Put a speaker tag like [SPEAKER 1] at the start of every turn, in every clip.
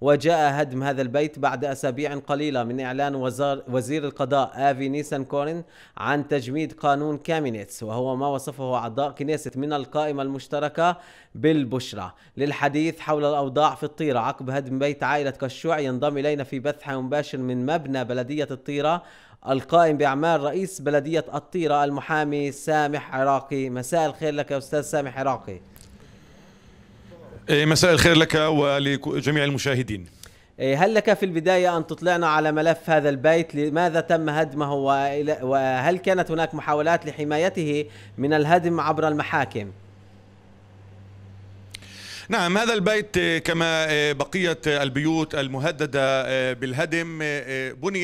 [SPEAKER 1] وجاء هدم هذا البيت بعد أسابيع قليلة من إعلان وزار وزير القضاء آفي نيسان كورن عن تجميد قانون كامينيتس وهو ما وصفه أعضاء كنيسة من القائمة المشتركة بالبشرة للحديث حول الأوضاع في الطيرة عقب هدم بيت عائلة كشوع ينضم إلينا في بث مباشر من مبنى بلدية الطيرة القائم بأعمال رئيس بلدية الطيرة المحامي سامح عراقي مساء الخير لك يا أستاذ سامح عراقي
[SPEAKER 2] إيه، مساء الخير لك ولجميع المشاهدين
[SPEAKER 1] إيه، هل لك في البداية أن تطلعنا على ملف هذا البيت لماذا تم هدمه وهل كانت هناك محاولات لحمايته من الهدم عبر المحاكم؟
[SPEAKER 2] نعم هذا البيت إيه، كما بقية البيوت المهددة بالهدم بني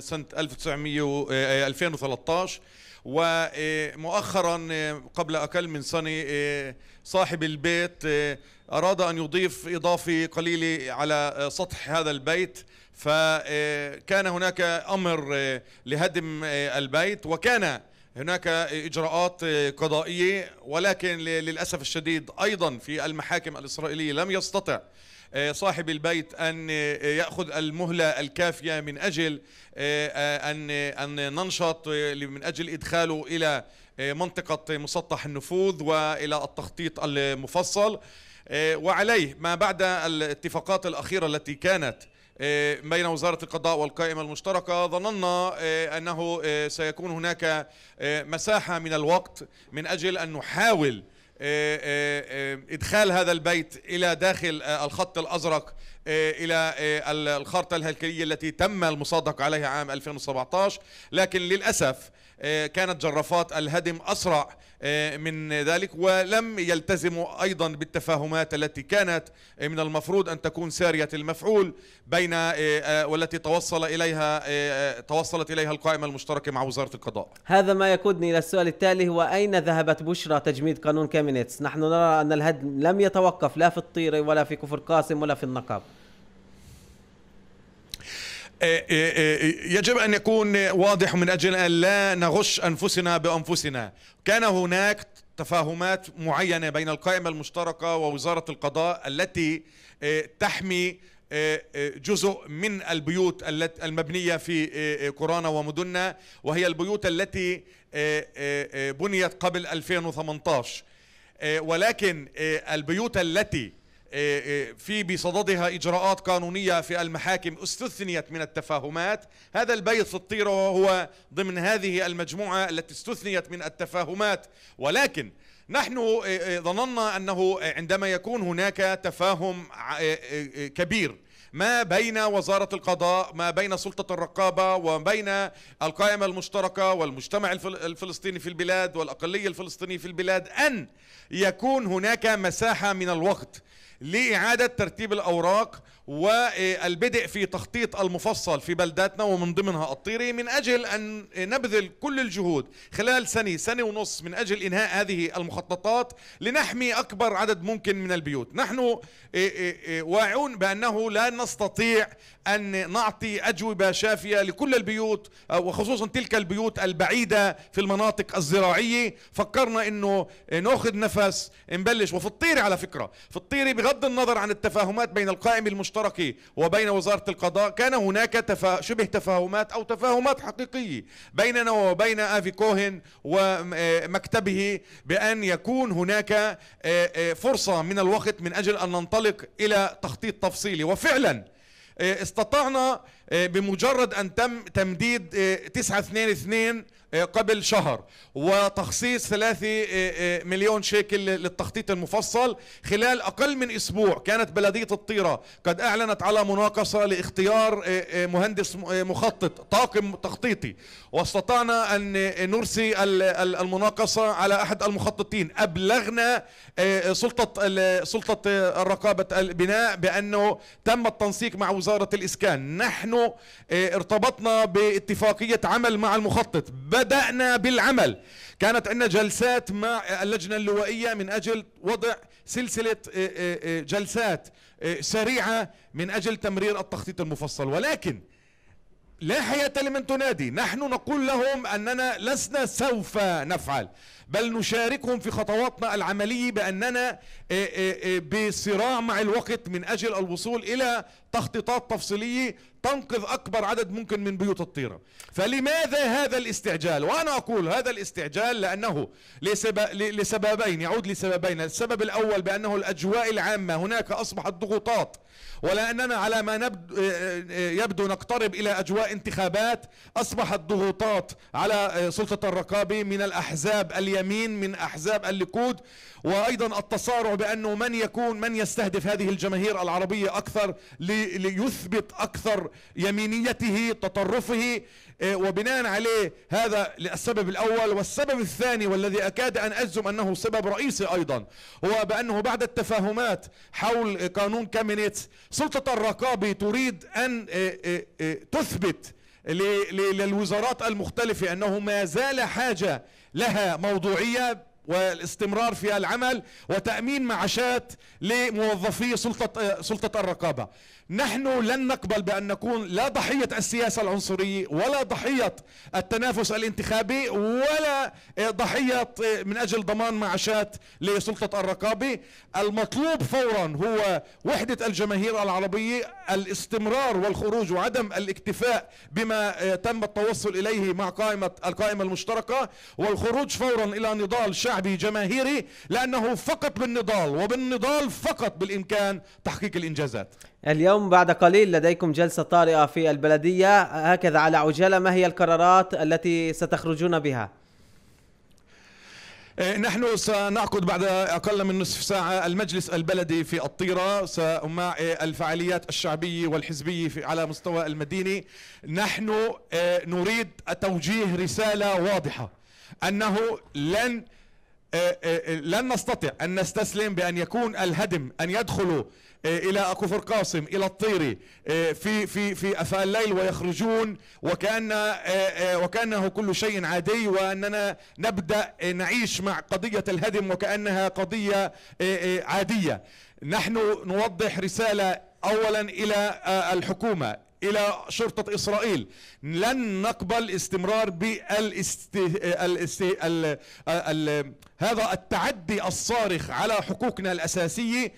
[SPEAKER 2] سنة 1900 2013 ومؤخرا آه، قبل أقل من سنة آه، صاحب البيت آه، أراد أن يضيف إضافة قليلة على سطح هذا البيت فكان هناك أمر لهدم البيت وكان هناك اجراءات قضائيه ولكن للاسف الشديد ايضا في المحاكم الاسرائيليه لم يستطع آه، صاحب البيت أن آه، يأخذ المهلة الكافية من أجل آه، أن أن ننشط من أجل إدخاله إلى منطقة مسطح النفوذ وإلى التخطيط المفصل وعليه ما بعد الاتفاقات الأخيرة التي كانت بين وزارة القضاء والقائمة المشتركة ظننا أنه سيكون هناك مساحة من الوقت من أجل أن نحاول آه، آه، آه، ادخال هذا البيت الى داخل الخط الازرق آه، إلى آه، الخارطة الهيكلية التي تم المصادقة عليها عام 2017 لكن للأسف آه، كانت جرافات الهدم أسرع من ذلك ولم يلتزموا أيضا بالتفاهمات التي كانت من المفروض أن تكون سارية المفعول بين والتي توصل إليها توصلت إليها القائمة المشتركة مع وزارة القضاء
[SPEAKER 1] هذا ما يقودني إلى السؤال التالي هو أين ذهبت بشرى تجميد قانون كامينيتس نحن نرى أن الهدم لم يتوقف لا في الطيرة ولا في كفر قاسم ولا في النقب آه، آه،
[SPEAKER 2] آه، يجب أن يكون واضح من أجل أن لا نغش أنفسنا بأنفسنا كان هناك تفاهمات معينة بين القائمة المشتركة ووزارة القضاء التي تحمي جزء من البيوت المبنية في كورونا ومدننا وهي البيوت التي بنيت قبل 2018 ولكن البيوت التي إيه، إيه، في بصددها إجراءات قانونية في المحاكم استثنيت من التفاهمات هذا البيت في الطيرة هو ضمن هذه المجموعة التي استثنيت من التفاهمات ولكن نحن إيه، ظننا أنه عندما يكون هناك تفاهم كبير ما بين وزارة القضاء ما بين سلطة الرقابة وبين القائمة المشتركة والمجتمع الفلسطيني في البلاد والأقلية الفلسطينية في البلاد أن يكون هناك مساحة من الوقت لإعادة ترتيب الأوراق والبدء في تخطيط المفصل في بلداتنا ومن ضمنها الطيري من أجل أن نبذل كل الجهود خلال سنة سنة ونص من أجل إنهاء هذه المخططات لنحمي أكبر عدد ممكن من البيوت نحن واعون بأنه لا نستطيع أن نعطي أجوبة شافية لكل البيوت آه، وخصوصا تلك البيوت البعيدة في المناطق الزراعية فكرنا أنه نأخذ نفس نبلش وفي الطيرة على فكرة في الطيرة بغض النظر عن التفاهمات بين القائمة المشتركة وبين وزارة القضاء كان هناك تفا... شبه تفاهمات أو تفاهمات حقيقية بيننا وبين آفي كوهن ومكتبه بأن يكون هناك آه، آه، فرصة من الوقت من أجل أن ننطلق إلى تخطيط تفصيلي وفعلا إيه، استطعنا آه، بمجرد ان تم تمديد 922 آه، آه، قبل شهر وتخصيص 3 مليون شيكل للتخطيط المفصل خلال اقل من اسبوع كانت بلديه الطيره قد اعلنت على مناقصه لاختيار مهندس مخطط طاقم تخطيطي واستطعنا ان نرسي المناقصه على احد المخططين ابلغنا سلطه سلطه الرقابه البناء بانه تم التنسيق مع وزاره الاسكان نحن انه ارتبطنا باتفاقية عمل مع المخطط بدأنا بالعمل كانت عندنا جلسات مع اللجنة اللوائية من اجل وضع سلسلة آه، آه، آه، جلسات سريعة من اجل تمرير التخطيط المفصل ولكن لا حياة لمن تنادي نحن نقول لهم أننا لسنا سوف نفعل بل نشاركهم في خطواتنا العملية بأننا بصراع مع الوقت من أجل الوصول إلى تخطيطات تفصيلية تنقذ أكبر عدد ممكن من بيوت الطيرة فلماذا هذا الاستعجال وأنا أقول هذا الاستعجال لأنه لسببين يعود لسببين السبب الأول بأنه الأجواء العامة هناك أصبحت ضغوطات ولأننا على ما آه، آه، يبدو نقترب إلى أجواء انتخابات أصبحت ضغوطات على آه، سلطة الرقابة من الأحزاب اليمين من أحزاب الليكود وأيضا التصارع بأنه من يكون من يستهدف هذه الجماهير العربية أكثر لي ليثبت اكثر يمينيته تطرفه آه، وبناء عليه هذا السبب الاول والسبب الثاني والذي اكاد ان اجزم انه سبب رئيسي ايضا هو بانه بعد التفاهمات حول قانون كامينيتس سلطة الرقابة تريد ان آه، آه، تثبت للوزارات المختلفة انه ما زال حاجة لها موضوعية والاستمرار في العمل وتأمين معاشات لموظفي سلطة, سلطة الرقابة نحن لن نقبل بأن نكون لا ضحية السياسة العنصرية ولا ضحية التنافس الانتخابي ولا ضحية من أجل ضمان معاشات لسلطة الرقابة المطلوب فورا هو وحدة الجماهير العربية الاستمرار والخروج وعدم الاكتفاء بما آه، تم التوصل إليه مع قائمة القائمة المشتركة والخروج فورا إلى نضال شعبي شعبي جماهيري لأنه فقط بالنضال وبالنضال فقط بالإمكان تحقيق الإنجازات
[SPEAKER 1] اليوم بعد قليل لديكم جلسة طارئة في البلدية هكذا على عجالة ما هي القرارات التي ستخرجون بها؟
[SPEAKER 2] إيه، نحن سنعقد بعد أقل من نصف ساعة المجلس البلدي في الطيرة مع الفعاليات الشعبية والحزبية على مستوى المدينة نحن إيه، نريد توجيه رسالة واضحة أنه لن آه، آه، آه، لن نستطع أن نستسلم بأن يكون الهدم أن يدخلوا إلى كفر قاسم إلى الطيري في في في أفاء الليل ويخرجون وكأن وكأنه كل شيء عادي وأننا نبدأ نعيش مع قضية الهدم وكأنها قضية عادية نحن نوضح رسالة أولا إلى الحكومة الى شرطة اسرائيل لن نقبل استمرار هذا التعدي الصارخ على حقوقنا الاساسية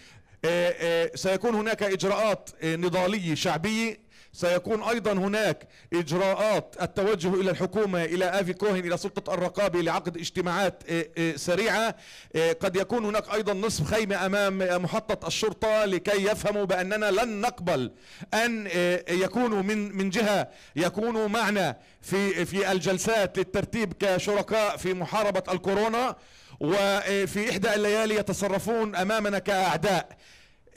[SPEAKER 2] آه، آه، سيكون هناك اجراءات آه، نضالية شعبية سيكون أيضا هناك إجراءات التوجه إلى الحكومة إلى أفي كوهن إلى سلطة الرقابة لعقد اجتماعات آه، آه، سريعة آه، قد يكون هناك أيضا نصف خيمة أمام محطة الشرطة لكي يفهموا بأننا لن نقبل أن يكونوا من من جهة يكونوا معنا في في الجلسات للترتيب كشركاء في محاربة الكورونا وفي إحدى الليالي يتصرفون أمامنا كأعداء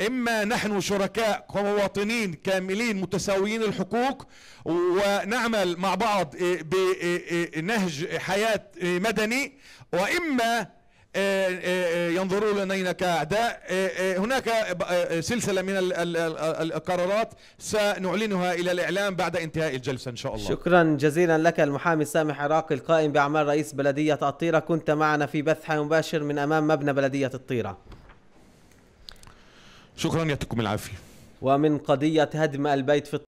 [SPEAKER 2] إما نحن شركاء كمواطنين كاملين متساويين الحقوق ونعمل مع بعض إيه، بنهج إيه، إيه، حياة مدني وإما ينظرون إلينا كأعداء هناك سلسلة من القرارات سنعلنها إلى الإعلام بعد انتهاء الجلسة إن شاء
[SPEAKER 1] الله شكرا جزيلا لك المحامي سامح عراقي القائم بأعمال رئيس بلدية الطيرة كنت معنا في بث مباشر من أمام مبنى بلدية الطيرة شكرا يعطيكم العافيه ومن قضية هدم البيت في